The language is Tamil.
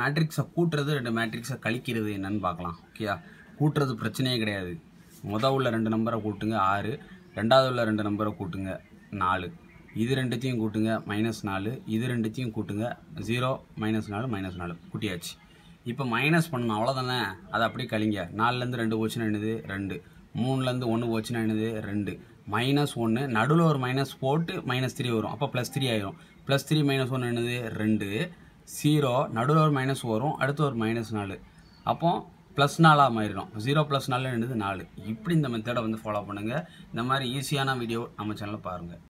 மேட்ரிக்ஸை கூட்டுறது ரெண்டு மேட்ரிக்ஸை கழிக்கிறது என்னன்னு பார்க்கலாம் ஓகேயா கூட்டுறது பிரச்சனையே கிடையாது முதல் உள்ள ரெண்டு நம்பரை கூட்டுங்க ஆறு ரெண்டாவது உள்ள ரெண்டு நம்பரை கூட்டுங்க நாலு இது ரெண்டுத்தையும் கூட்டுங்க மைனஸ் நாலு இது ரெண்டுத்தையும் கூட்டுங்க ஜீரோ மைனஸ் நாலு மைனஸ் நாலு கூட்டியாச்சு இப்போ மைனஸ் பண்ணணும் அவ்வளோதானே அதை அப்படியே கழிங்க நாலுலேருந்து ரெண்டு போச்சுன்னு என்னது ரெண்டு மூணுலேருந்து ஒன்று போச்சுன்னா என்னது ரெண்டு மைனஸ் ஒன்று நடுவில் ஒரு மைனஸ் போட்டு மைனஸ் த்ரீ வரும் அப்போ ப்ளஸ் த்ரீ ஆயிரும் ப்ளஸ் த்ரீ மைனஸ் ஒன்று என்னது ரெண்டு ஜீரோ நடுவில் ஒரு மைனஸ் வரும் அடுத்து ஒரு மைனஸ் நாலு அப்போது ப்ளஸ் நாளாக மாறிடும் ஜீரோ ப்ளஸ் நாலுன்றது நாலு இப்படி இந்த மெத்தடை வந்து ஃபாலோ பண்ணுங்கள் இந்த மாதிரி ஈஸியான வீடியோ நம்ம சேனலில் பாருங்கள்